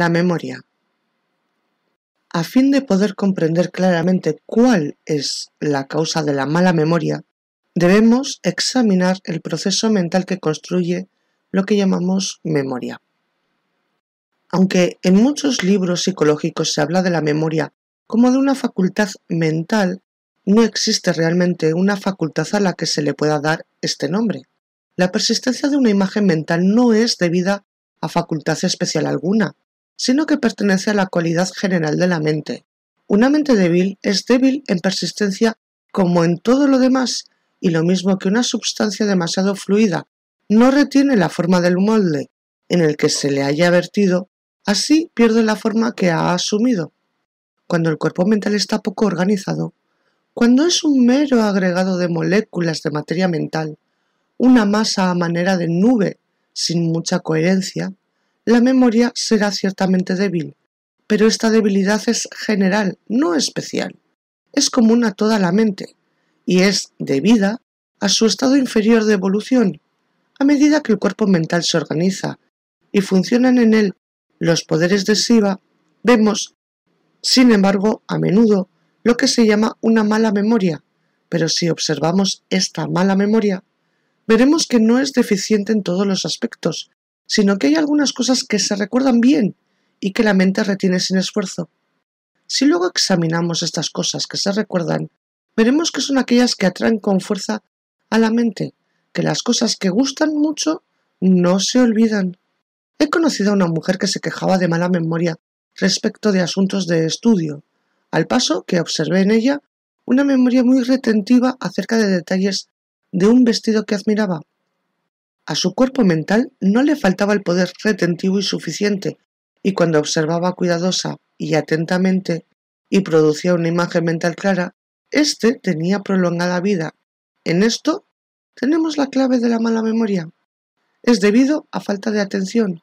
la memoria. A fin de poder comprender claramente cuál es la causa de la mala memoria, debemos examinar el proceso mental que construye lo que llamamos memoria. Aunque en muchos libros psicológicos se habla de la memoria como de una facultad mental, no existe realmente una facultad a la que se le pueda dar este nombre. La persistencia de una imagen mental no es debida a facultad especial alguna, sino que pertenece a la cualidad general de la mente. Una mente débil es débil en persistencia como en todo lo demás, y lo mismo que una sustancia demasiado fluida no retiene la forma del molde en el que se le haya vertido, así pierde la forma que ha asumido. Cuando el cuerpo mental está poco organizado, cuando es un mero agregado de moléculas de materia mental, una masa a manera de nube sin mucha coherencia, la memoria será ciertamente débil, pero esta debilidad es general, no especial. Es común a toda la mente y es debida a su estado inferior de evolución. A medida que el cuerpo mental se organiza y funcionan en él los poderes de Shiva, vemos, sin embargo, a menudo lo que se llama una mala memoria, pero si observamos esta mala memoria, veremos que no es deficiente en todos los aspectos, sino que hay algunas cosas que se recuerdan bien y que la mente retiene sin esfuerzo. Si luego examinamos estas cosas que se recuerdan, veremos que son aquellas que atraen con fuerza a la mente, que las cosas que gustan mucho no se olvidan. He conocido a una mujer que se quejaba de mala memoria respecto de asuntos de estudio, al paso que observé en ella una memoria muy retentiva acerca de detalles de un vestido que admiraba, a su cuerpo mental no le faltaba el poder retentivo y suficiente, y cuando observaba cuidadosa y atentamente y producía una imagen mental clara, éste tenía prolongada vida. En esto tenemos la clave de la mala memoria. Es debido a falta de atención,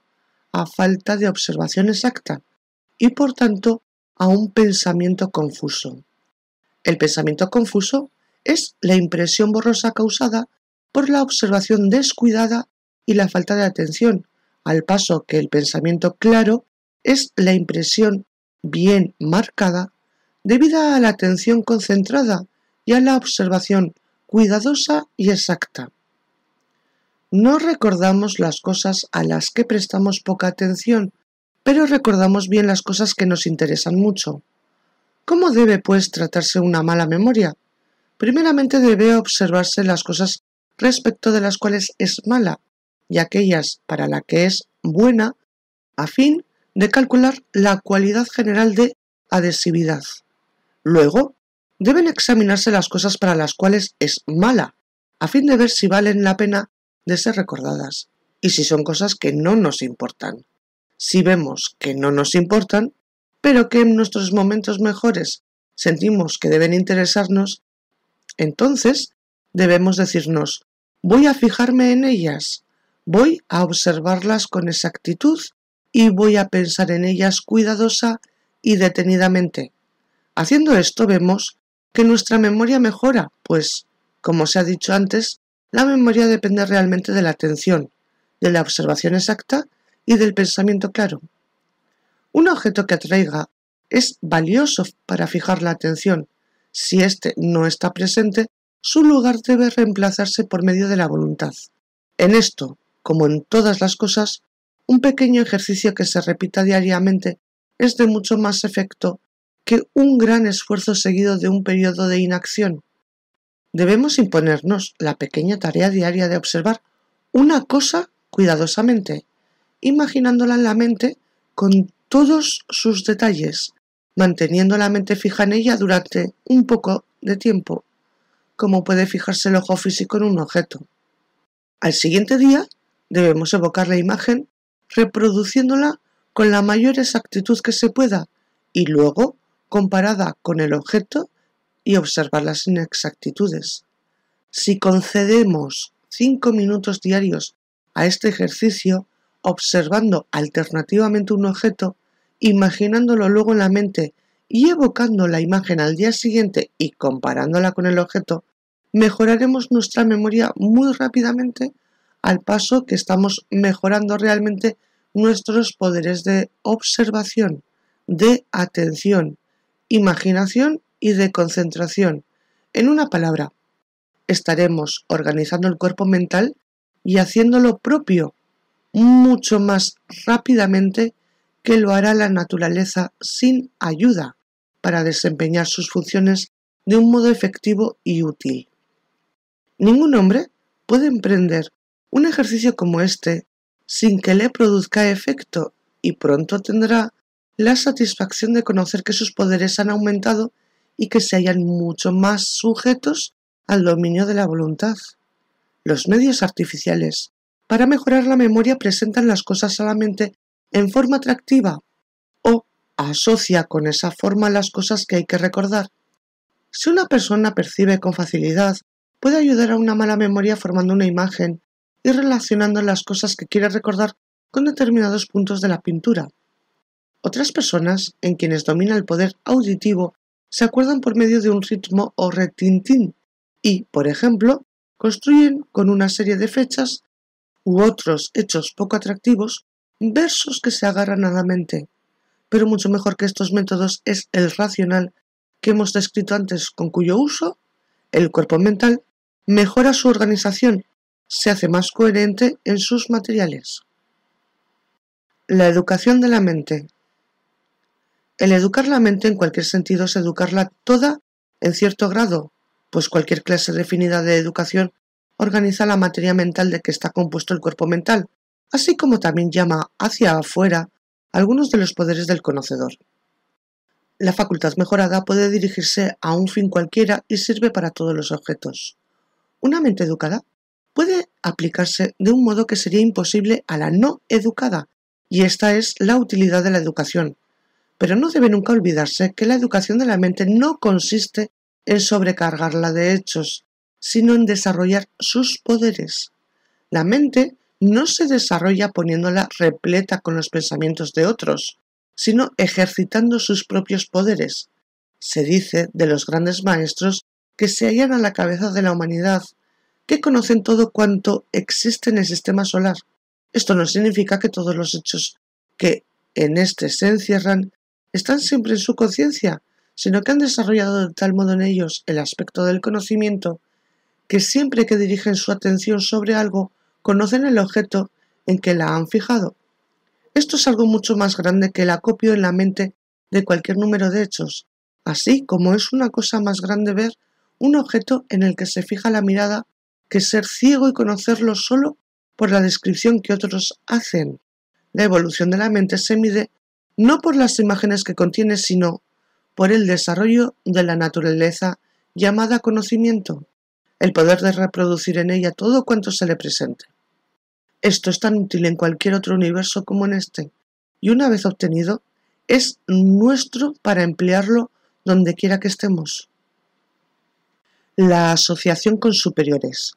a falta de observación exacta y por tanto a un pensamiento confuso. El pensamiento confuso es la impresión borrosa causada por la observación descuidada y la falta de atención, al paso que el pensamiento claro es la impresión bien marcada debida a la atención concentrada y a la observación cuidadosa y exacta. No recordamos las cosas a las que prestamos poca atención, pero recordamos bien las cosas que nos interesan mucho. ¿Cómo debe, pues, tratarse una mala memoria? Primeramente debe observarse las cosas respecto de las cuales es mala y aquellas para la que es buena, a fin de calcular la cualidad general de adhesividad. Luego, deben examinarse las cosas para las cuales es mala, a fin de ver si valen la pena de ser recordadas y si son cosas que no nos importan. Si vemos que no nos importan, pero que en nuestros momentos mejores sentimos que deben interesarnos, entonces debemos decirnos, Voy a fijarme en ellas, voy a observarlas con exactitud y voy a pensar en ellas cuidadosa y detenidamente. Haciendo esto vemos que nuestra memoria mejora, pues, como se ha dicho antes, la memoria depende realmente de la atención, de la observación exacta y del pensamiento claro. Un objeto que atraiga es valioso para fijar la atención. Si éste no está presente, su lugar debe reemplazarse por medio de la voluntad. En esto, como en todas las cosas, un pequeño ejercicio que se repita diariamente es de mucho más efecto que un gran esfuerzo seguido de un periodo de inacción. Debemos imponernos la pequeña tarea diaria de observar una cosa cuidadosamente, imaginándola en la mente con todos sus detalles, manteniendo la mente fija en ella durante un poco de tiempo como puede fijarse el ojo físico en un objeto. Al siguiente día debemos evocar la imagen reproduciéndola con la mayor exactitud que se pueda y luego comparada con el objeto y observar las inexactitudes. Si concedemos cinco minutos diarios a este ejercicio, observando alternativamente un objeto, imaginándolo luego en la mente y evocando la imagen al día siguiente y comparándola con el objeto, mejoraremos nuestra memoria muy rápidamente al paso que estamos mejorando realmente nuestros poderes de observación, de atención, imaginación y de concentración. En una palabra, estaremos organizando el cuerpo mental y haciéndolo propio mucho más rápidamente que lo hará la naturaleza sin ayuda para desempeñar sus funciones de un modo efectivo y útil. Ningún hombre puede emprender un ejercicio como este sin que le produzca efecto y pronto tendrá la satisfacción de conocer que sus poderes han aumentado y que se hallan mucho más sujetos al dominio de la voluntad. Los medios artificiales para mejorar la memoria presentan las cosas a la mente en forma atractiva o asocia con esa forma las cosas que hay que recordar. Si una persona percibe con facilidad puede ayudar a una mala memoria formando una imagen y relacionando las cosas que quiere recordar con determinados puntos de la pintura. Otras personas, en quienes domina el poder auditivo, se acuerdan por medio de un ritmo o retintín y, por ejemplo, construyen con una serie de fechas u otros hechos poco atractivos versos que se agarran a la mente. Pero mucho mejor que estos métodos es el racional que hemos descrito antes, con cuyo uso el cuerpo mental mejora su organización, se hace más coherente en sus materiales. La educación de la mente. El educar la mente en cualquier sentido es educarla toda en cierto grado, pues cualquier clase definida de educación organiza la materia mental de que está compuesto el cuerpo mental, así como también llama hacia afuera algunos de los poderes del conocedor. La facultad mejorada puede dirigirse a un fin cualquiera y sirve para todos los objetos. Una mente educada puede aplicarse de un modo que sería imposible a la no educada, y esta es la utilidad de la educación. Pero no debe nunca olvidarse que la educación de la mente no consiste en sobrecargarla de hechos, sino en desarrollar sus poderes. La mente no se desarrolla poniéndola repleta con los pensamientos de otros, sino ejercitando sus propios poderes. Se dice de los grandes maestros que se hallan a la cabeza de la humanidad, que conocen todo cuanto existe en el sistema solar. Esto no significa que todos los hechos que en este se encierran están siempre en su conciencia, sino que han desarrollado de tal modo en ellos el aspecto del conocimiento que siempre que dirigen su atención sobre algo conocen el objeto en que la han fijado. Esto es algo mucho más grande que el acopio en la mente de cualquier número de hechos, así como es una cosa más grande ver un objeto en el que se fija la mirada que ser ciego y conocerlo solo por la descripción que otros hacen. La evolución de la mente se mide no por las imágenes que contiene, sino por el desarrollo de la naturaleza llamada conocimiento, el poder de reproducir en ella todo cuanto se le presente. Esto es tan útil en cualquier otro universo como en este, y una vez obtenido, es nuestro para emplearlo donde quiera que estemos la asociación con superiores.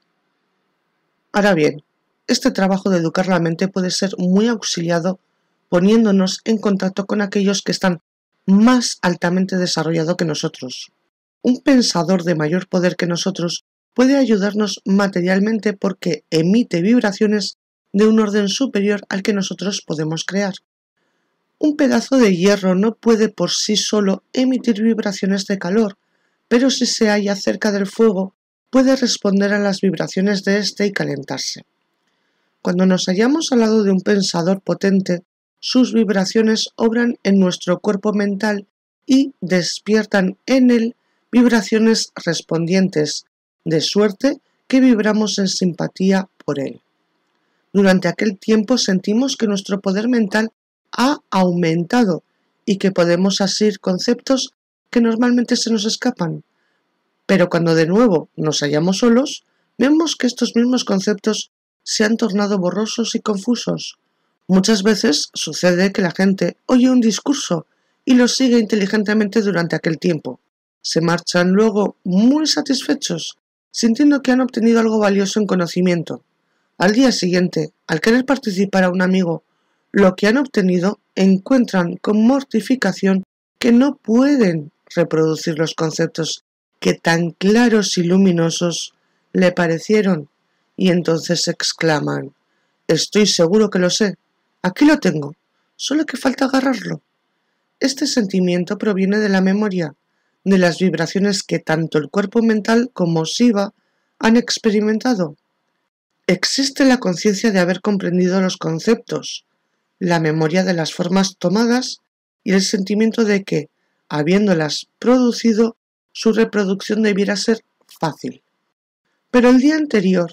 Ahora bien, este trabajo de educar la mente puede ser muy auxiliado poniéndonos en contacto con aquellos que están más altamente desarrollados que nosotros. Un pensador de mayor poder que nosotros puede ayudarnos materialmente porque emite vibraciones de un orden superior al que nosotros podemos crear. Un pedazo de hierro no puede por sí solo emitir vibraciones de calor, pero si se halla cerca del fuego, puede responder a las vibraciones de éste y calentarse. Cuando nos hallamos al lado de un pensador potente, sus vibraciones obran en nuestro cuerpo mental y despiertan en él vibraciones respondientes, de suerte que vibramos en simpatía por él. Durante aquel tiempo sentimos que nuestro poder mental ha aumentado y que podemos asir conceptos que normalmente se nos escapan. Pero cuando de nuevo nos hallamos solos, vemos que estos mismos conceptos se han tornado borrosos y confusos. Muchas veces sucede que la gente oye un discurso y lo sigue inteligentemente durante aquel tiempo. Se marchan luego muy satisfechos, sintiendo que han obtenido algo valioso en conocimiento. Al día siguiente, al querer participar a un amigo, lo que han obtenido encuentran con mortificación que no pueden reproducir los conceptos que tan claros y luminosos le parecieron, y entonces exclaman Estoy seguro que lo sé, aquí lo tengo, solo que falta agarrarlo. Este sentimiento proviene de la memoria, de las vibraciones que tanto el cuerpo mental como Siva han experimentado. Existe la conciencia de haber comprendido los conceptos, la memoria de las formas tomadas y el sentimiento de que, habiéndolas producido, su reproducción debiera ser fácil. Pero el día anterior,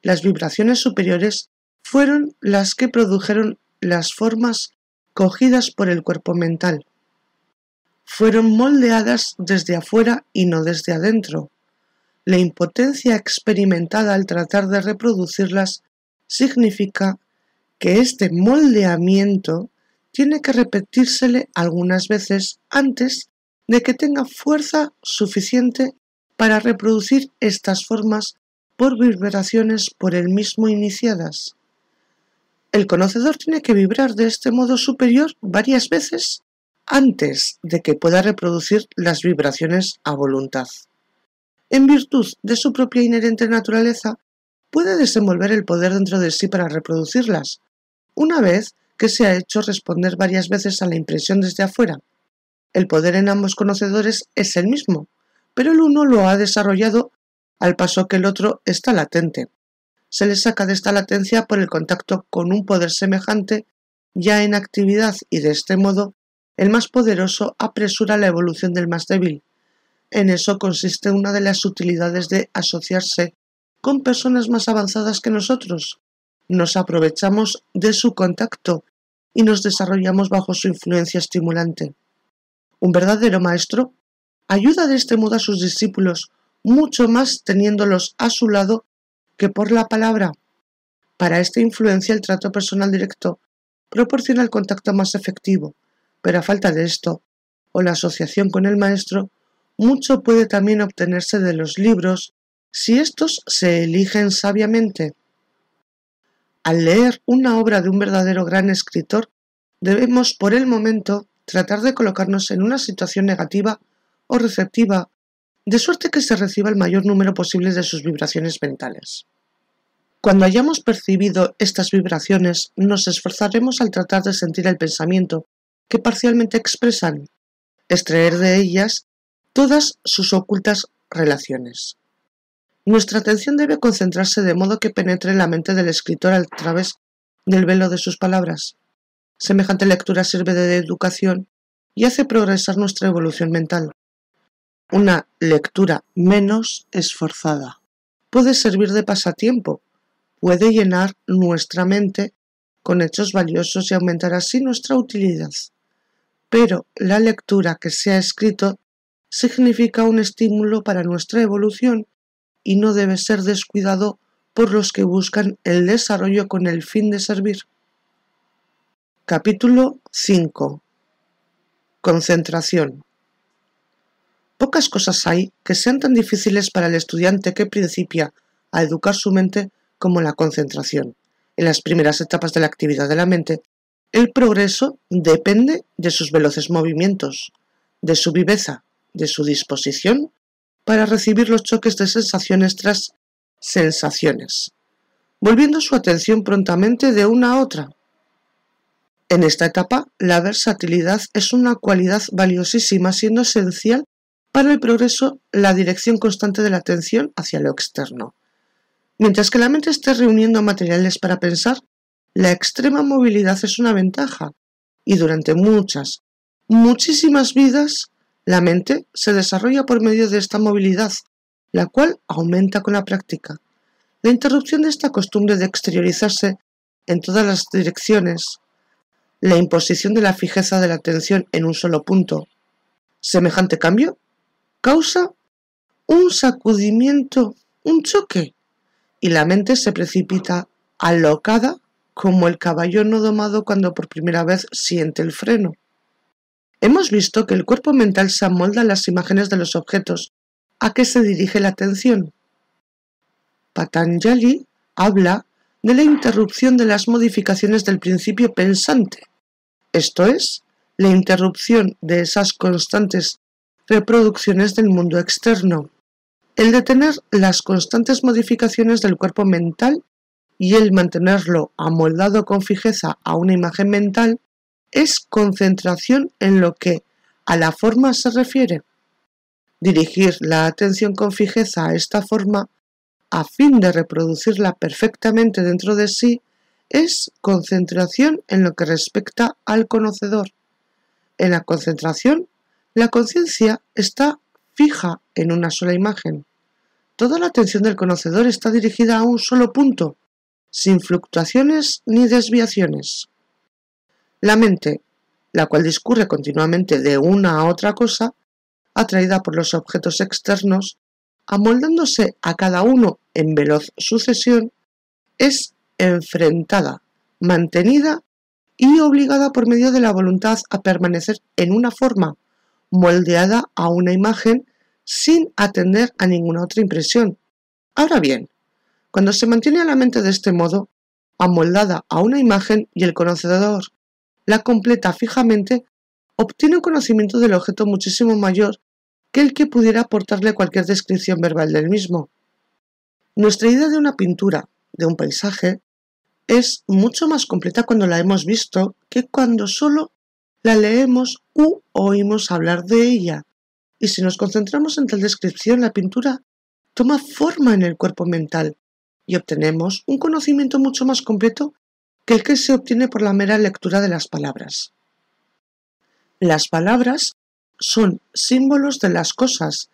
las vibraciones superiores fueron las que produjeron las formas cogidas por el cuerpo mental. Fueron moldeadas desde afuera y no desde adentro. La impotencia experimentada al tratar de reproducirlas significa que este moldeamiento tiene que repetírsele algunas veces antes de que tenga fuerza suficiente para reproducir estas formas por vibraciones por él mismo iniciadas. El conocedor tiene que vibrar de este modo superior varias veces antes de que pueda reproducir las vibraciones a voluntad. En virtud de su propia inherente naturaleza, puede desenvolver el poder dentro de sí para reproducirlas, una vez que se ha hecho responder varias veces a la impresión desde afuera. El poder en ambos conocedores es el mismo, pero el uno lo ha desarrollado al paso que el otro está latente. Se le saca de esta latencia por el contacto con un poder semejante ya en actividad y de este modo el más poderoso apresura la evolución del más débil. En eso consiste una de las utilidades de asociarse con personas más avanzadas que nosotros, nos aprovechamos de su contacto y nos desarrollamos bajo su influencia estimulante. Un verdadero maestro ayuda de este modo a sus discípulos, mucho más teniéndolos a su lado que por la palabra. Para esta influencia el trato personal directo proporciona el contacto más efectivo, pero a falta de esto, o la asociación con el maestro, mucho puede también obtenerse de los libros si estos se eligen sabiamente. Al leer una obra de un verdadero gran escritor, debemos por el momento tratar de colocarnos en una situación negativa o receptiva, de suerte que se reciba el mayor número posible de sus vibraciones mentales. Cuando hayamos percibido estas vibraciones, nos esforzaremos al tratar de sentir el pensamiento que parcialmente expresan, extraer de ellas todas sus ocultas relaciones. Nuestra atención debe concentrarse de modo que penetre la mente del escritor a través del velo de sus palabras. Semejante lectura sirve de educación y hace progresar nuestra evolución mental. Una lectura menos esforzada puede servir de pasatiempo, puede llenar nuestra mente con hechos valiosos y aumentar así nuestra utilidad. Pero la lectura que se ha escrito significa un estímulo para nuestra evolución y no debe ser descuidado por los que buscan el desarrollo con el fin de servir. Capítulo 5. Concentración. Pocas cosas hay que sean tan difíciles para el estudiante que principia a educar su mente como la concentración. En las primeras etapas de la actividad de la mente, el progreso depende de sus veloces movimientos, de su viveza, de su disposición para recibir los choques de sensaciones tras sensaciones, volviendo su atención prontamente de una a otra. En esta etapa, la versatilidad es una cualidad valiosísima, siendo esencial para el progreso la dirección constante de la atención hacia lo externo. Mientras que la mente esté reuniendo materiales para pensar, la extrema movilidad es una ventaja, y durante muchas, muchísimas vidas la mente se desarrolla por medio de esta movilidad, la cual aumenta con la práctica. La interrupción de esta costumbre de exteriorizarse en todas las direcciones, la imposición de la fijeza de la atención en un solo punto, semejante cambio causa un sacudimiento, un choque, y la mente se precipita alocada como el caballo no domado cuando por primera vez siente el freno. Hemos visto que el cuerpo mental se amolda a las imágenes de los objetos, a qué se dirige la atención. Patanjali habla de la interrupción de las modificaciones del principio pensante, esto es, la interrupción de esas constantes reproducciones del mundo externo, el detener las constantes modificaciones del cuerpo mental y el mantenerlo amoldado con fijeza a una imagen mental es concentración en lo que a la forma se refiere. Dirigir la atención con fijeza a esta forma a fin de reproducirla perfectamente dentro de sí es concentración en lo que respecta al conocedor. En la concentración, la conciencia está fija en una sola imagen. Toda la atención del conocedor está dirigida a un solo punto, sin fluctuaciones ni desviaciones. La mente, la cual discurre continuamente de una a otra cosa, atraída por los objetos externos, amoldándose a cada uno en veloz sucesión, es enfrentada, mantenida y obligada por medio de la voluntad a permanecer en una forma, moldeada a una imagen sin atender a ninguna otra impresión. Ahora bien, cuando se mantiene la mente de este modo, amoldada a una imagen y el conocedor la completa fijamente, obtiene un conocimiento del objeto muchísimo mayor que el que pudiera aportarle cualquier descripción verbal del mismo. Nuestra idea de una pintura, de un paisaje, es mucho más completa cuando la hemos visto que cuando solo la leemos u oímos hablar de ella. Y si nos concentramos en tal descripción, la pintura toma forma en el cuerpo mental y obtenemos un conocimiento mucho más completo que el que se obtiene por la mera lectura de las palabras. Las palabras son símbolos de las cosas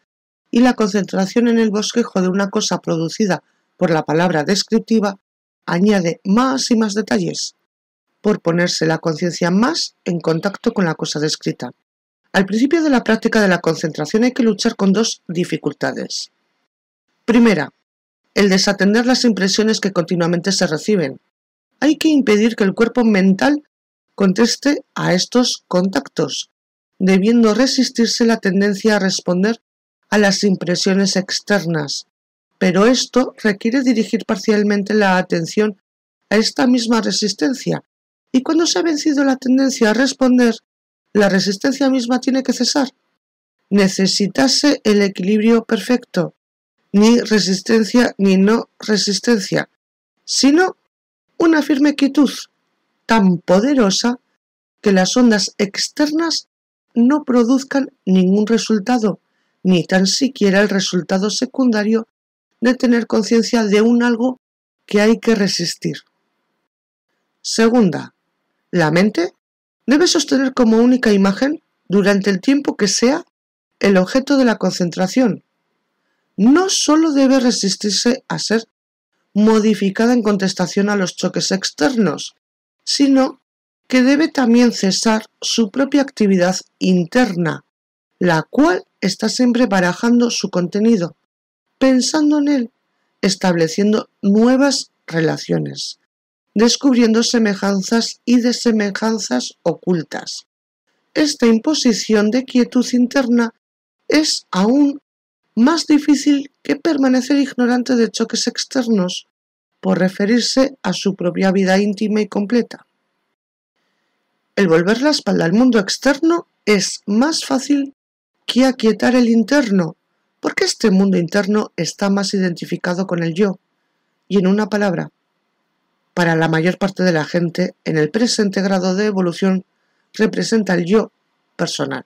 y la concentración en el bosquejo de una cosa producida por la palabra descriptiva añade más y más detalles, por ponerse la conciencia más en contacto con la cosa descrita. Al principio de la práctica de la concentración hay que luchar con dos dificultades. Primera, el desatender las impresiones que continuamente se reciben, hay que impedir que el cuerpo mental conteste a estos contactos, debiendo resistirse la tendencia a responder a las impresiones externas, pero esto requiere dirigir parcialmente la atención a esta misma resistencia, y cuando se ha vencido la tendencia a responder, la resistencia misma tiene que cesar. Necesitase el equilibrio perfecto, ni resistencia ni no resistencia, sino una firme quietud tan poderosa que las ondas externas no produzcan ningún resultado, ni tan siquiera el resultado secundario de tener conciencia de un algo que hay que resistir. Segunda, la mente debe sostener como única imagen, durante el tiempo que sea, el objeto de la concentración. No sólo debe resistirse a ser modificada en contestación a los choques externos, sino que debe también cesar su propia actividad interna, la cual está siempre barajando su contenido, pensando en él, estableciendo nuevas relaciones, descubriendo semejanzas y desemejanzas ocultas. Esta imposición de quietud interna es aún más difícil que permanecer ignorante de choques externos por referirse a su propia vida íntima y completa. El volver la espalda al mundo externo es más fácil que aquietar el interno, porque este mundo interno está más identificado con el yo, y en una palabra, para la mayor parte de la gente, en el presente grado de evolución representa el yo personal.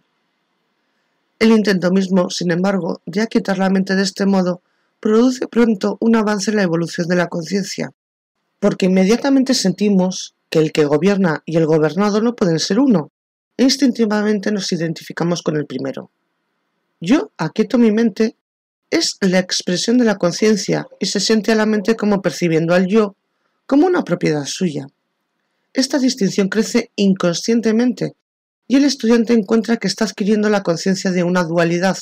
El intento mismo, sin embargo, de aquietar la mente de este modo, produce pronto un avance en la evolución de la conciencia, porque inmediatamente sentimos que el que gobierna y el gobernado no pueden ser uno, e instintivamente nos identificamos con el primero. Yo aquieto mi mente es la expresión de la conciencia y se siente a la mente como percibiendo al yo como una propiedad suya. Esta distinción crece inconscientemente y el estudiante encuentra que está adquiriendo la conciencia de una dualidad,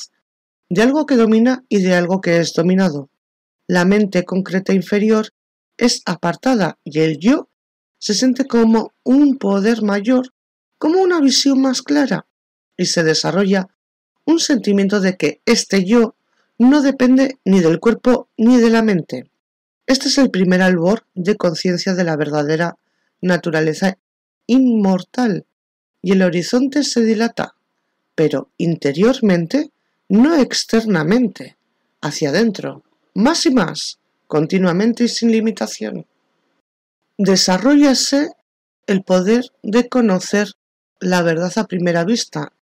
de algo que domina y de algo que es dominado. La mente concreta inferior es apartada y el yo se siente como un poder mayor, como una visión más clara, y se desarrolla un sentimiento de que este yo no depende ni del cuerpo ni de la mente. Este es el primer albor de conciencia de la verdadera naturaleza inmortal y el horizonte se dilata, pero interiormente, no externamente, hacia adentro, más y más, continuamente y sin limitación. Desarrollase el poder de conocer la verdad a primera vista,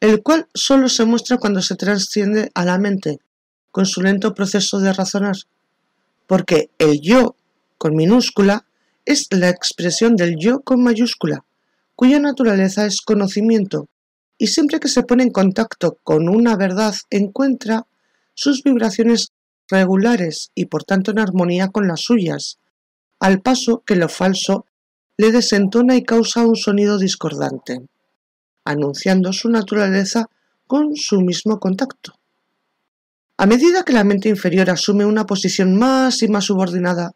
el cual solo se muestra cuando se trasciende a la mente, con su lento proceso de razonar, porque el yo, con minúscula, es la expresión del yo con mayúscula, cuya naturaleza es conocimiento, y siempre que se pone en contacto con una verdad encuentra sus vibraciones regulares y por tanto en armonía con las suyas, al paso que lo falso le desentona y causa un sonido discordante, anunciando su naturaleza con su mismo contacto. A medida que la mente inferior asume una posición más y más subordinada,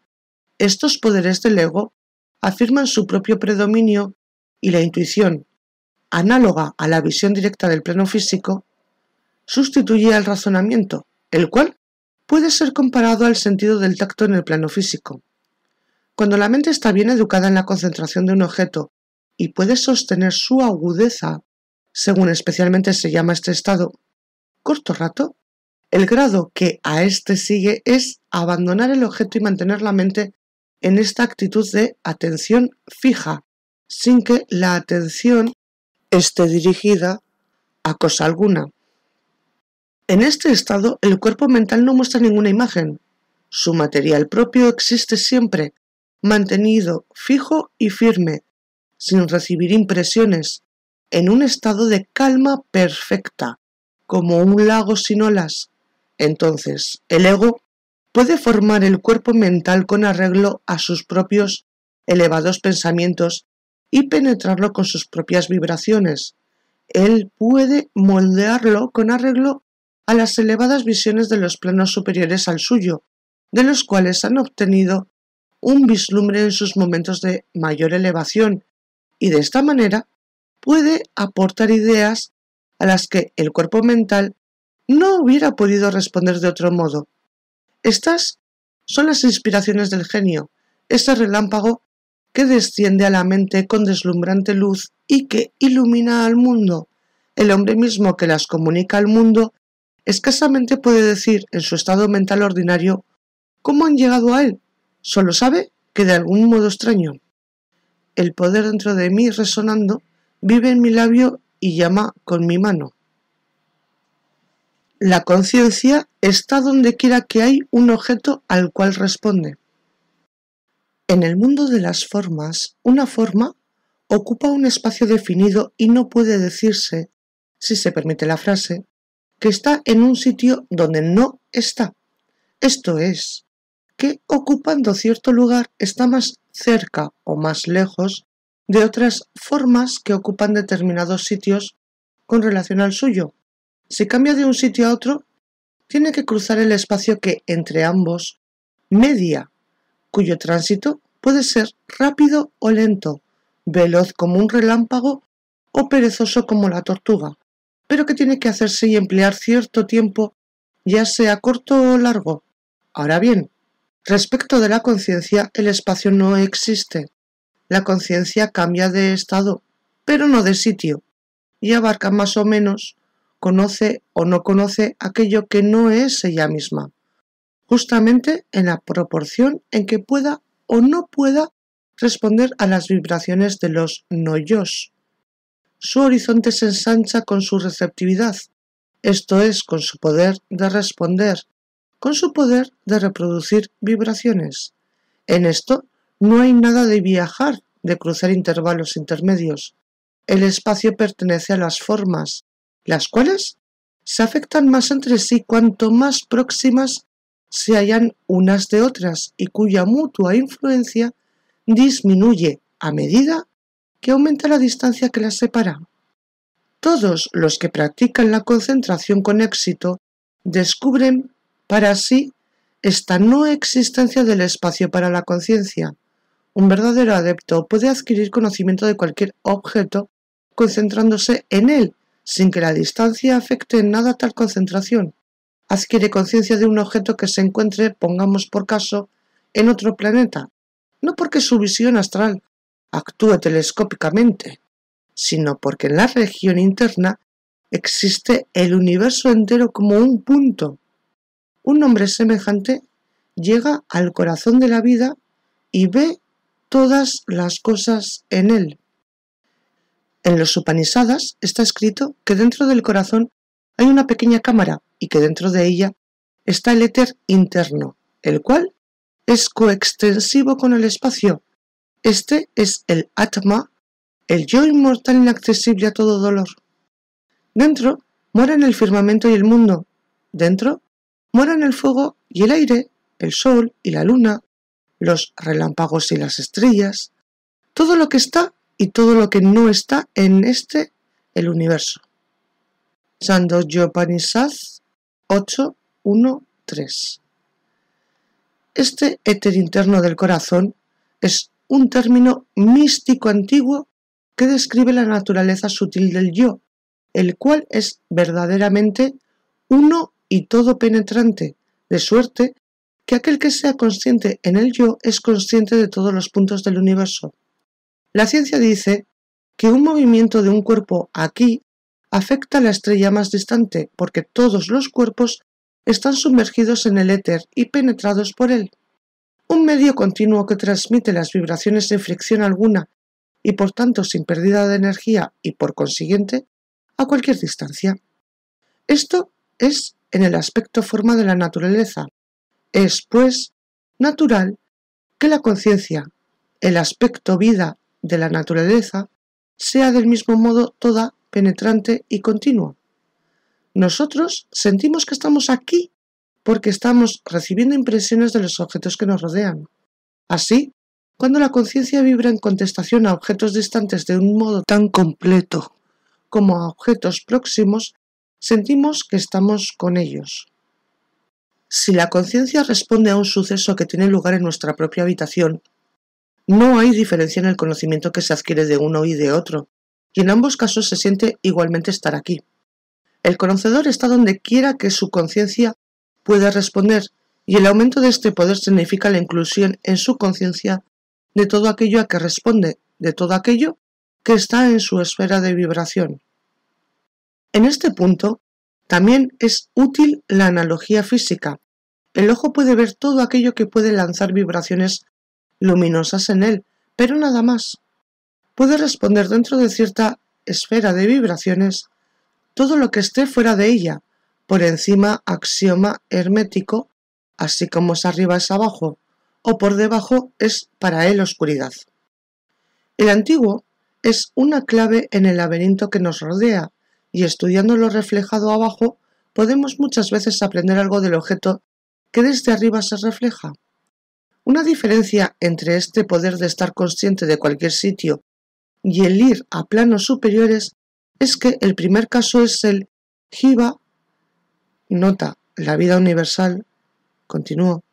estos poderes del ego afirman su propio predominio y la intuición, análoga a la visión directa del plano físico, sustituye al razonamiento, el cual puede ser comparado al sentido del tacto en el plano físico. Cuando la mente está bien educada en la concentración de un objeto y puede sostener su agudeza, según especialmente se llama este estado, corto rato, el grado que a este sigue es abandonar el objeto y mantener la mente en esta actitud de atención fija, sin que la atención esté dirigida a cosa alguna. En este estado el cuerpo mental no muestra ninguna imagen. Su material propio existe siempre, mantenido fijo y firme, sin recibir impresiones, en un estado de calma perfecta, como un lago sin olas. Entonces, el ego puede formar el cuerpo mental con arreglo a sus propios elevados pensamientos y penetrarlo con sus propias vibraciones. Él puede moldearlo con arreglo a las elevadas visiones de los planos superiores al suyo, de los cuales han obtenido un vislumbre en sus momentos de mayor elevación, y de esta manera puede aportar ideas a las que el cuerpo mental no hubiera podido responder de otro modo. Estas son las inspiraciones del genio, este relámpago que desciende a la mente con deslumbrante luz y que ilumina al mundo. El hombre mismo que las comunica al mundo escasamente puede decir en su estado mental ordinario cómo han llegado a él. Solo sabe que de algún modo extraño. El poder dentro de mí resonando vive en mi labio y llama con mi mano. La conciencia está donde quiera que hay un objeto al cual responde. En el mundo de las formas, una forma ocupa un espacio definido y no puede decirse, si se permite la frase, que está en un sitio donde no está. Esto es, que ocupando cierto lugar está más cerca o más lejos de otras formas que ocupan determinados sitios con relación al suyo. Si cambia de un sitio a otro, tiene que cruzar el espacio que entre ambos media cuyo tránsito puede ser rápido o lento, veloz como un relámpago o perezoso como la tortuga, pero que tiene que hacerse y emplear cierto tiempo, ya sea corto o largo. Ahora bien, respecto de la conciencia, el espacio no existe. La conciencia cambia de estado, pero no de sitio, y abarca más o menos, conoce o no conoce aquello que no es ella misma justamente en la proporción en que pueda o no pueda responder a las vibraciones de los no-yos. Su horizonte se ensancha con su receptividad, esto es, con su poder de responder, con su poder de reproducir vibraciones. En esto no hay nada de viajar, de cruzar intervalos intermedios. El espacio pertenece a las formas, las cuales se afectan más entre sí cuanto más próximas se hallan unas de otras y cuya mutua influencia disminuye a medida que aumenta la distancia que las separa. Todos los que practican la concentración con éxito descubren para sí esta no existencia del espacio para la conciencia. Un verdadero adepto puede adquirir conocimiento de cualquier objeto concentrándose en él sin que la distancia afecte en nada tal concentración adquiere conciencia de un objeto que se encuentre, pongamos por caso, en otro planeta, no porque su visión astral actúe telescópicamente, sino porque en la región interna existe el universo entero como un punto. Un hombre semejante llega al corazón de la vida y ve todas las cosas en él. En los Upanishadas está escrito que dentro del corazón hay una pequeña cámara y que dentro de ella está el éter interno, el cual es coextensivo con el espacio. Este es el Atma, el yo inmortal inaccesible a todo dolor. Dentro mueren el firmamento y el mundo. Dentro mueren el fuego y el aire, el sol y la luna, los relámpagos y las estrellas, todo lo que está y todo lo que no está en este, el universo. 813. Este éter interno del corazón es un término místico antiguo que describe la naturaleza sutil del yo, el cual es verdaderamente uno y todo penetrante, de suerte que aquel que sea consciente en el yo es consciente de todos los puntos del universo. La ciencia dice que un movimiento de un cuerpo aquí afecta a la estrella más distante, porque todos los cuerpos están sumergidos en el éter y penetrados por él. Un medio continuo que transmite las vibraciones sin fricción alguna y por tanto sin pérdida de energía y por consiguiente a cualquier distancia. Esto es en el aspecto forma de la naturaleza. Es, pues, natural que la conciencia, el aspecto vida de la naturaleza, sea del mismo modo toda penetrante y continuo. Nosotros sentimos que estamos aquí porque estamos recibiendo impresiones de los objetos que nos rodean. Así, cuando la conciencia vibra en contestación a objetos distantes de un modo tan completo como a objetos próximos, sentimos que estamos con ellos. Si la conciencia responde a un suceso que tiene lugar en nuestra propia habitación, no hay diferencia en el conocimiento que se adquiere de uno y de otro, y en ambos casos se siente igualmente estar aquí. El conocedor está donde quiera que su conciencia pueda responder y el aumento de este poder significa la inclusión en su conciencia de todo aquello a que responde, de todo aquello que está en su esfera de vibración. En este punto, también es útil la analogía física. El ojo puede ver todo aquello que puede lanzar vibraciones luminosas en él, pero nada más puede responder dentro de cierta esfera de vibraciones todo lo que esté fuera de ella, por encima axioma hermético, así como es arriba es abajo, o por debajo es para él oscuridad. El antiguo es una clave en el laberinto que nos rodea, y estudiando lo reflejado abajo, podemos muchas veces aprender algo del objeto que desde arriba se refleja. Una diferencia entre este poder de estar consciente de cualquier sitio y el ir a planos superiores es que el primer caso es el jiva, nota, la vida universal, continuó,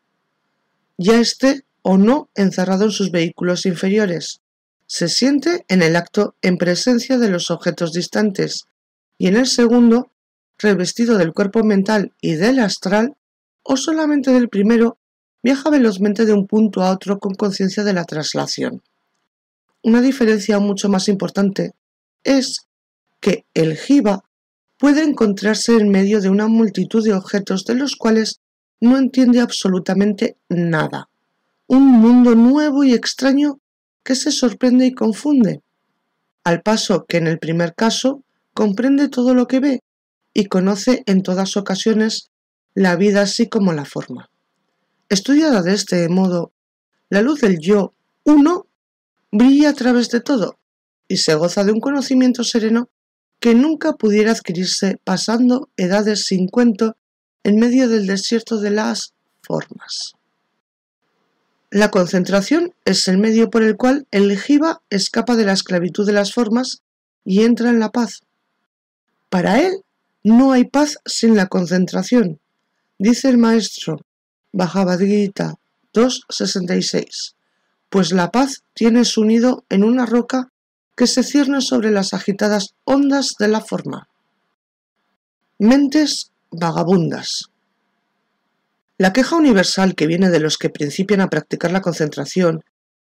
ya esté o no encerrado en sus vehículos inferiores. Se siente en el acto en presencia de los objetos distantes y en el segundo, revestido del cuerpo mental y del astral, o solamente del primero, viaja velozmente de un punto a otro con conciencia de la traslación. Una diferencia mucho más importante es que el jiba puede encontrarse en medio de una multitud de objetos de los cuales no entiende absolutamente nada. Un mundo nuevo y extraño que se sorprende y confunde, al paso que en el primer caso comprende todo lo que ve y conoce en todas ocasiones la vida así como la forma. Estudiada de este modo, la luz del yo uno brilla a través de todo y se goza de un conocimiento sereno que nunca pudiera adquirirse pasando edades sin cuento en medio del desierto de las formas. La concentración es el medio por el cual el legiva escapa de la esclavitud de las formas y entra en la paz. Para él no hay paz sin la concentración, dice el maestro Bhagavad Gita 2.66 pues la paz tiene su nido en una roca que se cierne sobre las agitadas ondas de la forma. Mentes vagabundas. La queja universal que viene de los que principian a practicar la concentración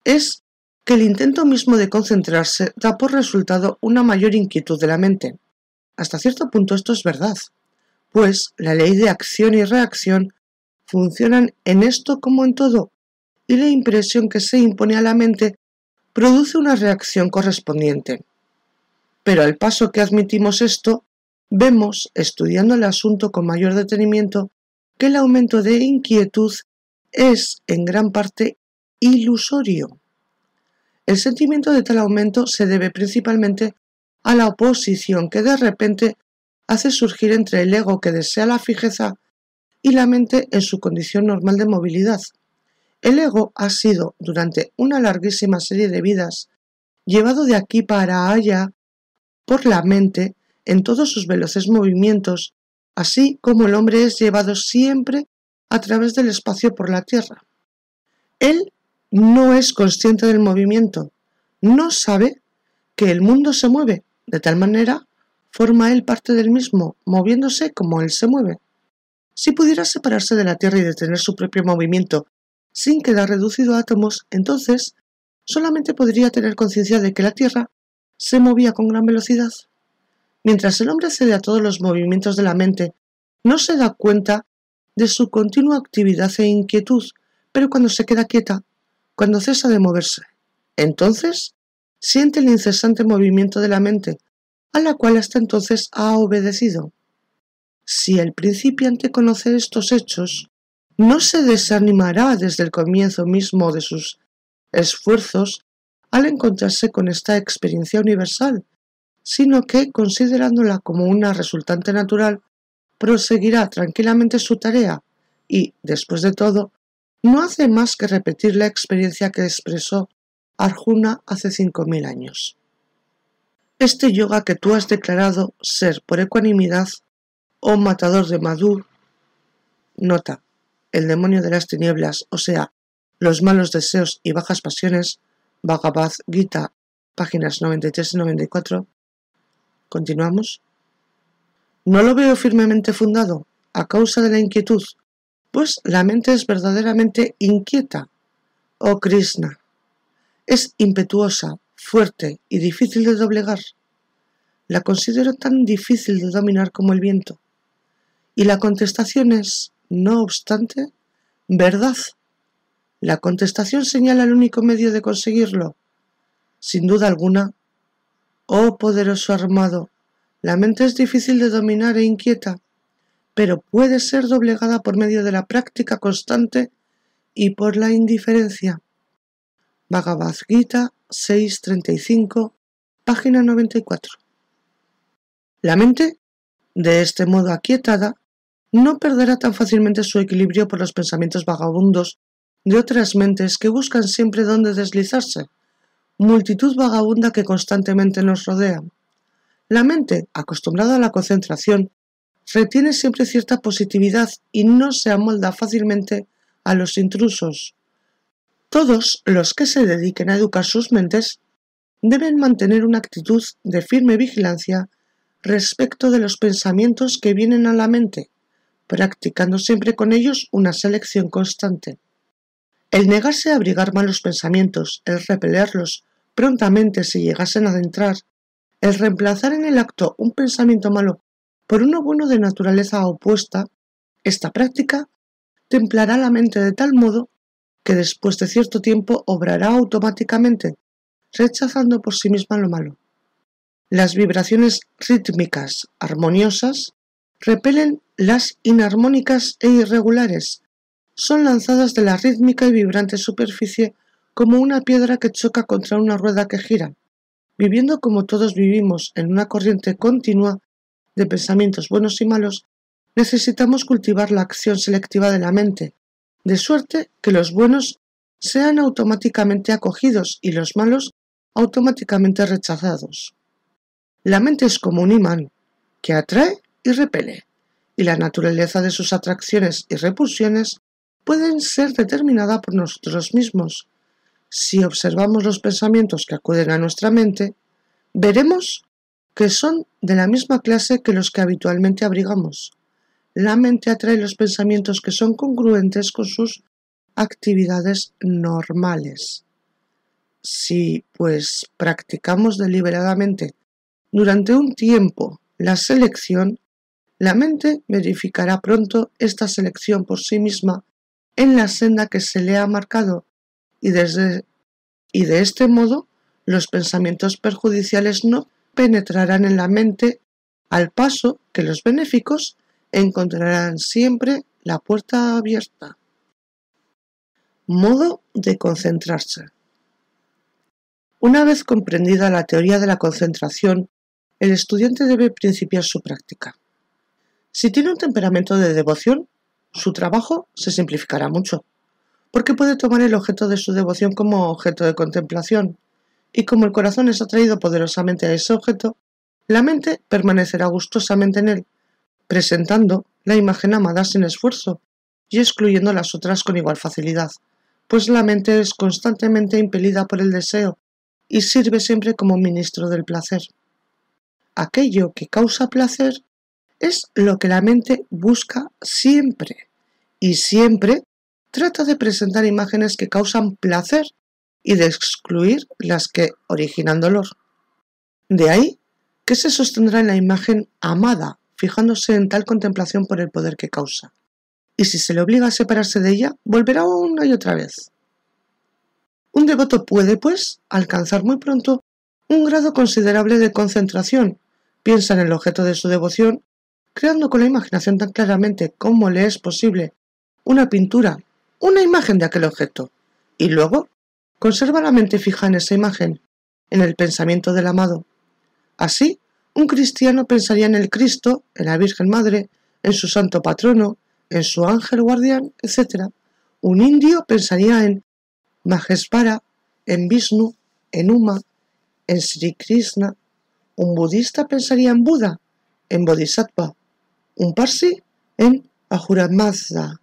es que el intento mismo de concentrarse da por resultado una mayor inquietud de la mente. Hasta cierto punto esto es verdad, pues la ley de acción y reacción funcionan en esto como en todo, y la impresión que se impone a la mente produce una reacción correspondiente. Pero al paso que admitimos esto, vemos, estudiando el asunto con mayor detenimiento, que el aumento de inquietud es en gran parte ilusorio. El sentimiento de tal aumento se debe principalmente a la oposición que de repente hace surgir entre el ego que desea la fijeza y la mente en su condición normal de movilidad. El ego ha sido, durante una larguísima serie de vidas, llevado de aquí para allá por la mente en todos sus veloces movimientos, así como el hombre es llevado siempre a través del espacio por la Tierra. Él no es consciente del movimiento, no sabe que el mundo se mueve, de tal manera forma él parte del mismo, moviéndose como él se mueve. Si pudiera separarse de la Tierra y detener su propio movimiento sin quedar reducido a átomos, entonces solamente podría tener conciencia de que la Tierra se movía con gran velocidad. Mientras el hombre cede a todos los movimientos de la mente, no se da cuenta de su continua actividad e inquietud, pero cuando se queda quieta, cuando cesa de moverse, entonces siente el incesante movimiento de la mente, a la cual hasta entonces ha obedecido. Si el principiante conoce estos hechos, no se desanimará desde el comienzo mismo de sus esfuerzos al encontrarse con esta experiencia universal, sino que, considerándola como una resultante natural, proseguirá tranquilamente su tarea y, después de todo, no hace más que repetir la experiencia que expresó Arjuna hace cinco años. Este yoga que tú has declarado ser por ecuanimidad o oh matador de Madur, nota, el demonio de las tinieblas, o sea, los malos deseos y bajas pasiones, Bhagavad Gita, páginas 93 94. Continuamos. No lo veo firmemente fundado, a causa de la inquietud, pues la mente es verdaderamente inquieta, oh Krishna. Es impetuosa, fuerte y difícil de doblegar. La considero tan difícil de dominar como el viento. Y la contestación es, no obstante, verdad. La contestación señala el único medio de conseguirlo. Sin duda alguna, oh poderoso armado, la mente es difícil de dominar e inquieta, pero puede ser doblegada por medio de la práctica constante y por la indiferencia. Bhagavad Gita 6.35, página 94. La mente, de este modo aquietada, no perderá tan fácilmente su equilibrio por los pensamientos vagabundos de otras mentes que buscan siempre dónde deslizarse, multitud vagabunda que constantemente nos rodea. La mente, acostumbrada a la concentración, retiene siempre cierta positividad y no se amolda fácilmente a los intrusos. Todos los que se dediquen a educar sus mentes deben mantener una actitud de firme vigilancia respecto de los pensamientos que vienen a la mente practicando siempre con ellos una selección constante. El negarse a abrigar malos pensamientos, el repelerlos prontamente si llegasen a adentrar, el reemplazar en el acto un pensamiento malo por uno bueno de naturaleza opuesta, esta práctica templará la mente de tal modo que después de cierto tiempo obrará automáticamente, rechazando por sí misma lo malo. Las vibraciones rítmicas, armoniosas, repelen las inarmónicas e irregulares. Son lanzadas de la rítmica y vibrante superficie como una piedra que choca contra una rueda que gira. Viviendo como todos vivimos en una corriente continua de pensamientos buenos y malos, necesitamos cultivar la acción selectiva de la mente, de suerte que los buenos sean automáticamente acogidos y los malos automáticamente rechazados. La mente es como un imán que atrae y repele, y la naturaleza de sus atracciones y repulsiones pueden ser determinada por nosotros mismos. Si observamos los pensamientos que acuden a nuestra mente, veremos que son de la misma clase que los que habitualmente abrigamos. La mente atrae los pensamientos que son congruentes con sus actividades normales. Si, pues, practicamos deliberadamente durante un tiempo la selección, la mente verificará pronto esta selección por sí misma en la senda que se le ha marcado y, desde, y de este modo los pensamientos perjudiciales no penetrarán en la mente al paso que los benéficos encontrarán siempre la puerta abierta. Modo de concentrarse. Una vez comprendida la teoría de la concentración, el estudiante debe principiar su práctica. Si tiene un temperamento de devoción, su trabajo se simplificará mucho, porque puede tomar el objeto de su devoción como objeto de contemplación, y como el corazón es atraído poderosamente a ese objeto, la mente permanecerá gustosamente en él, presentando la imagen amada sin esfuerzo y excluyendo las otras con igual facilidad, pues la mente es constantemente impelida por el deseo y sirve siempre como ministro del placer. Aquello que causa placer es lo que la mente busca siempre y siempre trata de presentar imágenes que causan placer y de excluir las que originan dolor. De ahí que se sostendrá en la imagen amada, fijándose en tal contemplación por el poder que causa. Y si se le obliga a separarse de ella, volverá una y otra vez. Un devoto puede, pues, alcanzar muy pronto un grado considerable de concentración, piensa en el objeto de su devoción creando con la imaginación tan claramente como le es posible una pintura, una imagen de aquel objeto, y luego conserva la mente fija en esa imagen, en el pensamiento del amado. Así, un cristiano pensaría en el Cristo, en la Virgen Madre, en su santo patrono, en su ángel guardián, etc. Un indio pensaría en Majespara, en Vishnu, en Uma, en Sri Krishna. Un budista pensaría en Buda, en Bodhisattva un parsi en Ajuramazda,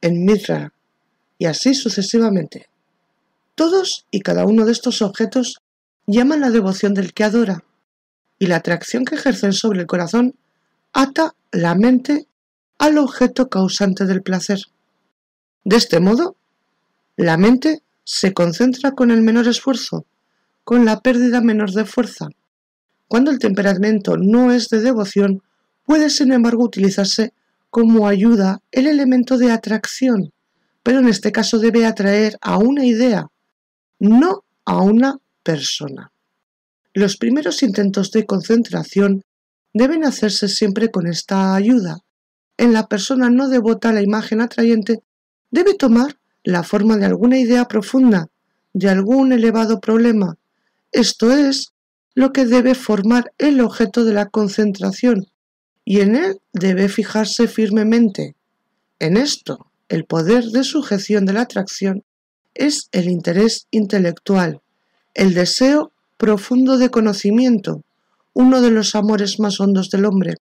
en mitra y así sucesivamente. Todos y cada uno de estos objetos llaman la devoción del que adora, y la atracción que ejercen sobre el corazón ata la mente al objeto causante del placer. De este modo, la mente se concentra con el menor esfuerzo, con la pérdida menor de fuerza. Cuando el temperamento no es de devoción, Puede sin embargo utilizarse como ayuda el elemento de atracción, pero en este caso debe atraer a una idea, no a una persona. Los primeros intentos de concentración deben hacerse siempre con esta ayuda. En la persona no devota la imagen atrayente debe tomar la forma de alguna idea profunda, de algún elevado problema. Esto es lo que debe formar el objeto de la concentración, y en él debe fijarse firmemente. En esto, el poder de sujeción de la atracción es el interés intelectual, el deseo profundo de conocimiento, uno de los amores más hondos del hombre.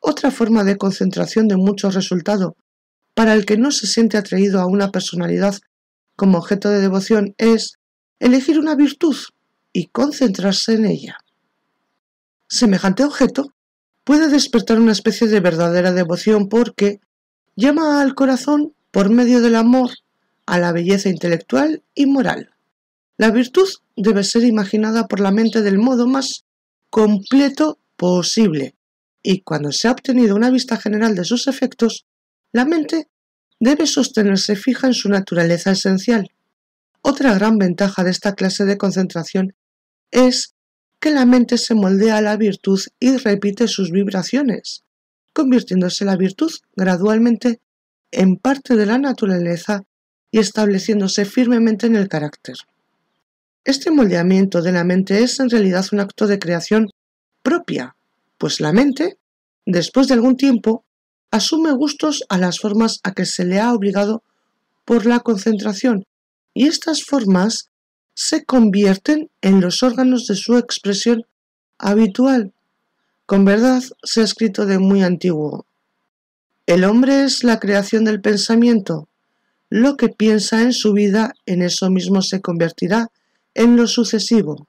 Otra forma de concentración de mucho resultado para el que no se siente atraído a una personalidad como objeto de devoción es elegir una virtud y concentrarse en ella. Semejante objeto puede despertar una especie de verdadera devoción porque llama al corazón, por medio del amor, a la belleza intelectual y moral. La virtud debe ser imaginada por la mente del modo más completo posible, y cuando se ha obtenido una vista general de sus efectos, la mente debe sostenerse fija en su naturaleza esencial. Otra gran ventaja de esta clase de concentración es que la mente se moldea a la virtud y repite sus vibraciones, convirtiéndose la virtud gradualmente en parte de la naturaleza y estableciéndose firmemente en el carácter. Este moldeamiento de la mente es en realidad un acto de creación propia, pues la mente, después de algún tiempo, asume gustos a las formas a que se le ha obligado por la concentración, y estas formas se convierten en los órganos de su expresión habitual. Con verdad se ha escrito de muy antiguo. El hombre es la creación del pensamiento. Lo que piensa en su vida, en eso mismo se convertirá en lo sucesivo.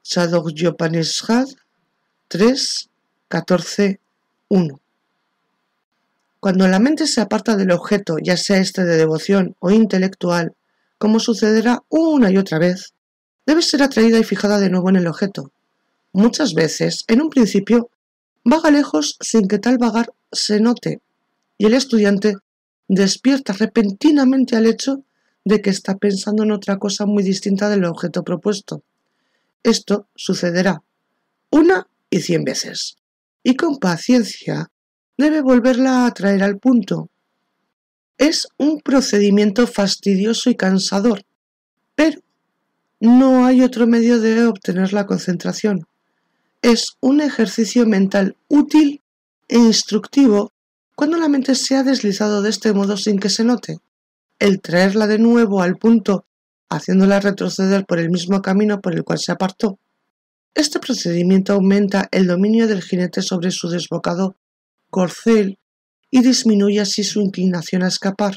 Sadok Yopanishad 3, 14, 1. Cuando la mente se aparta del objeto, ya sea este de devoción o intelectual, como sucederá una y otra vez, debe ser atraída y fijada de nuevo en el objeto. Muchas veces, en un principio, vaga lejos sin que tal vagar se note, y el estudiante despierta repentinamente al hecho de que está pensando en otra cosa muy distinta del objeto propuesto. Esto sucederá una y cien veces, y con paciencia debe volverla a traer al punto, es un procedimiento fastidioso y cansador, pero no hay otro medio de obtener la concentración. Es un ejercicio mental útil e instructivo cuando la mente se ha deslizado de este modo sin que se note. El traerla de nuevo al punto, haciéndola retroceder por el mismo camino por el cual se apartó. Este procedimiento aumenta el dominio del jinete sobre su desbocado corcel y disminuye así su inclinación a escapar.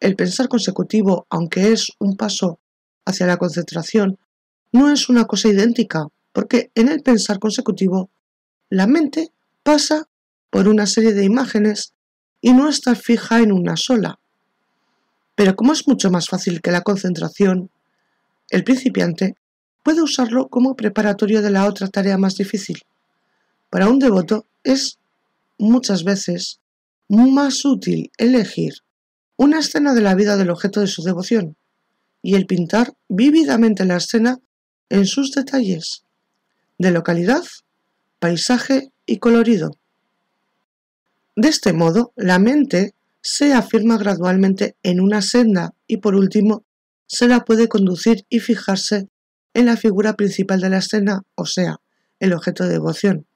El pensar consecutivo, aunque es un paso hacia la concentración, no es una cosa idéntica, porque en el pensar consecutivo la mente pasa por una serie de imágenes y no está fija en una sola. Pero como es mucho más fácil que la concentración, el principiante puede usarlo como preparatorio de la otra tarea más difícil. Para un devoto es muchas veces más útil elegir una escena de la vida del objeto de su devoción y el pintar vívidamente la escena en sus detalles de localidad, paisaje y colorido. De este modo, la mente se afirma gradualmente en una senda y por último se la puede conducir y fijarse en la figura principal de la escena, o sea, el objeto de devoción.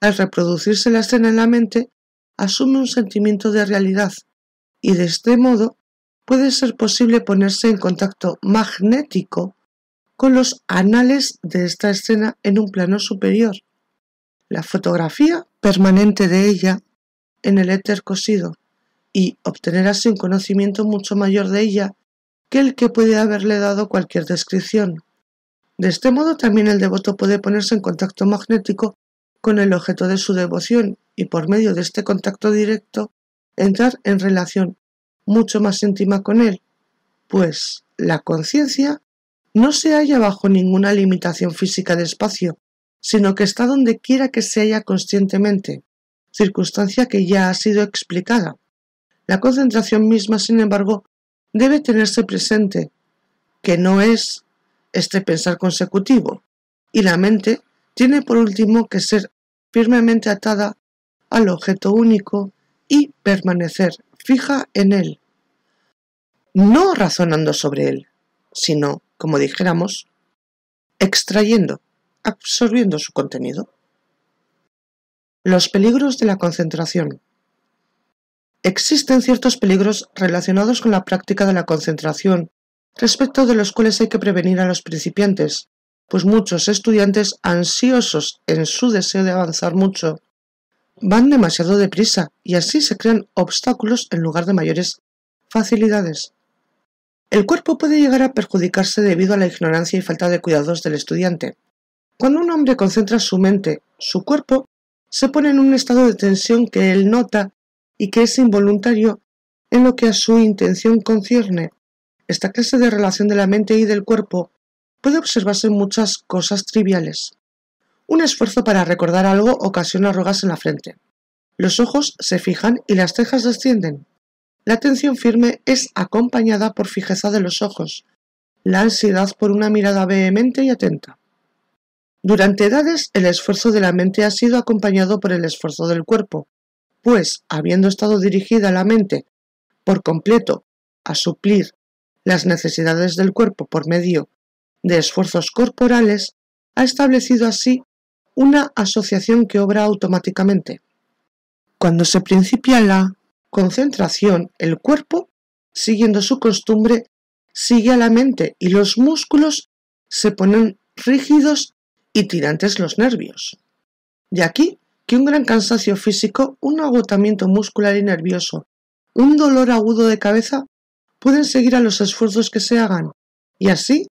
Al reproducirse la escena en la mente, asume un sentimiento de realidad y de este modo puede ser posible ponerse en contacto magnético con los anales de esta escena en un plano superior. La fotografía permanente de ella en el éter cosido y obtener así un conocimiento mucho mayor de ella que el que puede haberle dado cualquier descripción. De este modo también el devoto puede ponerse en contacto magnético con el objeto de su devoción y por medio de este contacto directo entrar en relación mucho más íntima con él, pues la conciencia no se halla bajo ninguna limitación física de espacio, sino que está donde quiera que se haya conscientemente, circunstancia que ya ha sido explicada. La concentración misma, sin embargo, debe tenerse presente, que no es este pensar consecutivo, y la mente tiene por último que ser firmemente atada al objeto único y permanecer fija en él. No razonando sobre él, sino, como dijéramos, extrayendo, absorbiendo su contenido. Los peligros de la concentración. Existen ciertos peligros relacionados con la práctica de la concentración, respecto de los cuales hay que prevenir a los principiantes, pues muchos estudiantes ansiosos en su deseo de avanzar mucho van demasiado deprisa y así se crean obstáculos en lugar de mayores facilidades. El cuerpo puede llegar a perjudicarse debido a la ignorancia y falta de cuidados del estudiante. Cuando un hombre concentra su mente, su cuerpo se pone en un estado de tensión que él nota y que es involuntario en lo que a su intención concierne. Esta clase de relación de la mente y del cuerpo puede observarse en muchas cosas triviales. Un esfuerzo para recordar algo ocasiona arrugas en la frente. Los ojos se fijan y las cejas descienden. La atención firme es acompañada por fijeza de los ojos, la ansiedad por una mirada vehemente y atenta. Durante edades el esfuerzo de la mente ha sido acompañado por el esfuerzo del cuerpo, pues, habiendo estado dirigida la mente por completo a suplir las necesidades del cuerpo por medio de esfuerzos corporales, ha establecido así una asociación que obra automáticamente. Cuando se principia la concentración, el cuerpo, siguiendo su costumbre, sigue a la mente y los músculos se ponen rígidos y tirantes los nervios. De aquí que un gran cansancio físico, un agotamiento muscular y nervioso, un dolor agudo de cabeza pueden seguir a los esfuerzos que se hagan, y así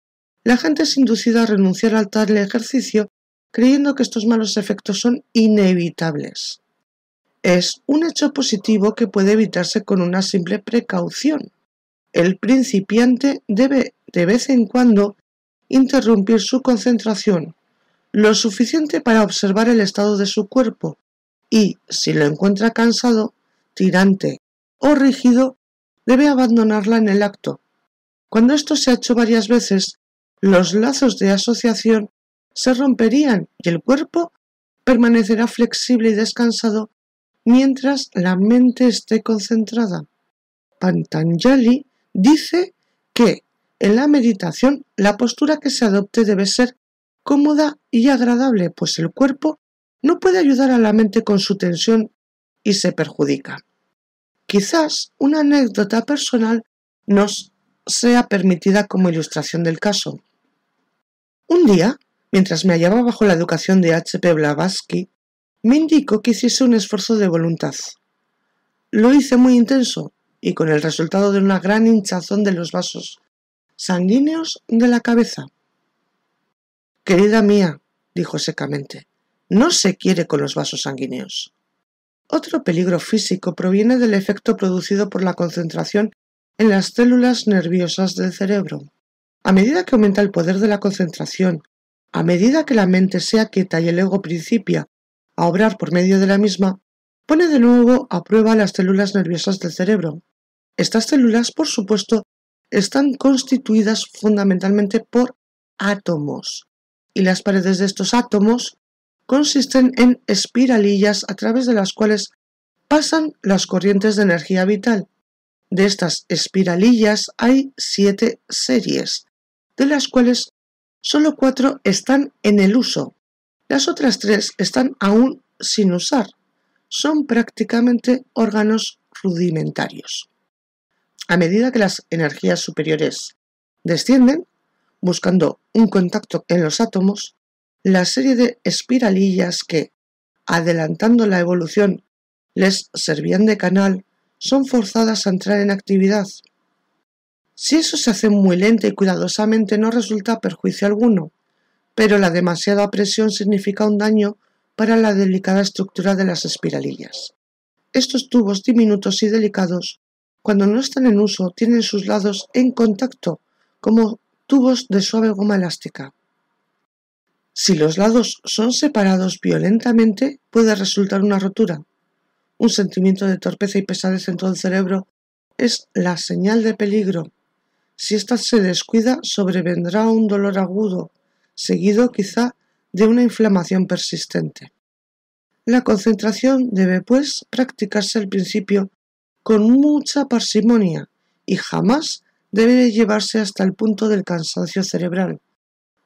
la gente es inducida a renunciar al tal ejercicio creyendo que estos malos efectos son inevitables. Es un hecho positivo que puede evitarse con una simple precaución. El principiante debe de vez en cuando interrumpir su concentración lo suficiente para observar el estado de su cuerpo y, si lo encuentra cansado, tirante o rígido, debe abandonarla en el acto. Cuando esto se ha hecho varias veces, los lazos de asociación se romperían y el cuerpo permanecerá flexible y descansado mientras la mente esté concentrada. Pantanjali dice que en la meditación la postura que se adopte debe ser cómoda y agradable, pues el cuerpo no puede ayudar a la mente con su tensión y se perjudica. Quizás una anécdota personal nos sea permitida como ilustración del caso. Un día Mientras me hallaba bajo la educación de H.P. Blavatsky, me indicó que hiciese un esfuerzo de voluntad. Lo hice muy intenso y con el resultado de una gran hinchazón de los vasos sanguíneos de la cabeza. Querida mía, dijo secamente, no se quiere con los vasos sanguíneos. Otro peligro físico proviene del efecto producido por la concentración en las células nerviosas del cerebro. A medida que aumenta el poder de la concentración a medida que la mente sea quieta y el ego principia a obrar por medio de la misma, pone de nuevo a prueba las células nerviosas del cerebro. Estas células, por supuesto, están constituidas fundamentalmente por átomos, y las paredes de estos átomos consisten en espiralillas a través de las cuales pasan las corrientes de energía vital. De estas espiralillas hay siete series, de las cuales Solo cuatro están en el uso. Las otras tres están aún sin usar. Son prácticamente órganos rudimentarios. A medida que las energías superiores descienden, buscando un contacto en los átomos, la serie de espiralillas que, adelantando la evolución, les servían de canal, son forzadas a entrar en actividad. Si eso se hace muy lenta y cuidadosamente no resulta perjuicio alguno, pero la demasiada presión significa un daño para la delicada estructura de las espiralillas. Estos tubos diminutos y delicados, cuando no están en uso, tienen sus lados en contacto, como tubos de suave goma elástica. Si los lados son separados violentamente, puede resultar una rotura. Un sentimiento de torpeza y pesadez en todo el cerebro es la señal de peligro si ésta se descuida, sobrevendrá un dolor agudo, seguido quizá de una inflamación persistente. La concentración debe, pues, practicarse al principio con mucha parsimonia y jamás debe llevarse hasta el punto del cansancio cerebral.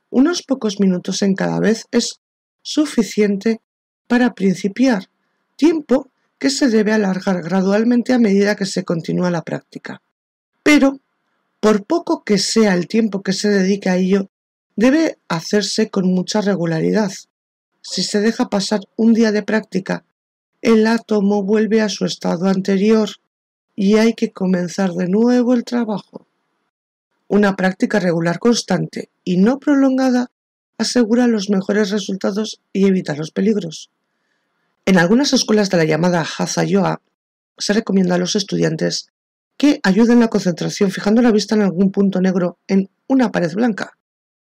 Unos pocos minutos en cada vez es suficiente para principiar, tiempo que se debe alargar gradualmente a medida que se continúa la práctica. Pero por poco que sea el tiempo que se dedique a ello, debe hacerse con mucha regularidad. Si se deja pasar un día de práctica, el átomo vuelve a su estado anterior y hay que comenzar de nuevo el trabajo. Una práctica regular constante y no prolongada asegura los mejores resultados y evita los peligros. En algunas escuelas de la llamada Hatha se recomienda a los estudiantes que ayuda en la concentración fijando la vista en algún punto negro en una pared blanca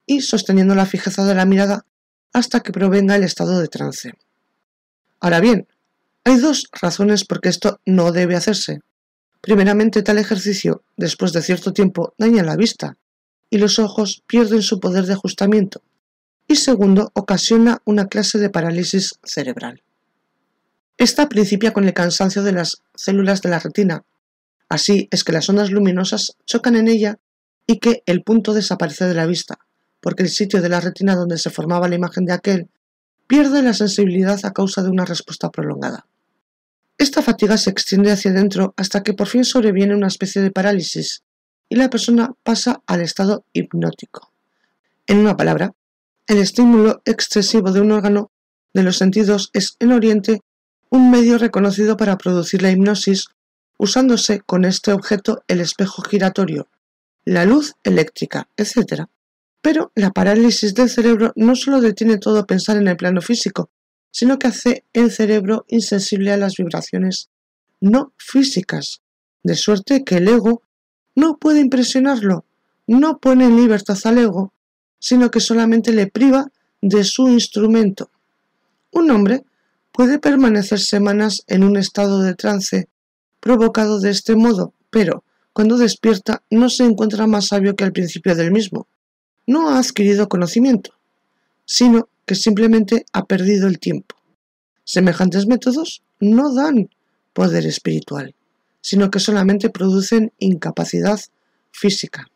y sosteniendo la fijeza de la mirada hasta que provenga el estado de trance. Ahora bien, hay dos razones por qué esto no debe hacerse. Primeramente, tal ejercicio, después de cierto tiempo, daña la vista y los ojos pierden su poder de ajustamiento. Y segundo, ocasiona una clase de parálisis cerebral. Esta principia con el cansancio de las células de la retina Así es que las ondas luminosas chocan en ella y que el punto desaparece de la vista, porque el sitio de la retina donde se formaba la imagen de aquel pierde la sensibilidad a causa de una respuesta prolongada. Esta fatiga se extiende hacia adentro hasta que por fin sobreviene una especie de parálisis y la persona pasa al estado hipnótico. En una palabra, el estímulo excesivo de un órgano de los sentidos es en Oriente un medio reconocido para producir la hipnosis usándose con este objeto el espejo giratorio, la luz eléctrica, etc. Pero la parálisis del cerebro no solo detiene todo pensar en el plano físico, sino que hace el cerebro insensible a las vibraciones no físicas, de suerte que el ego no puede impresionarlo, no pone en libertad al ego, sino que solamente le priva de su instrumento. Un hombre puede permanecer semanas en un estado de trance provocado de este modo, pero, cuando despierta, no se encuentra más sabio que al principio del mismo. No ha adquirido conocimiento, sino que simplemente ha perdido el tiempo. Semejantes métodos no dan poder espiritual, sino que solamente producen incapacidad física.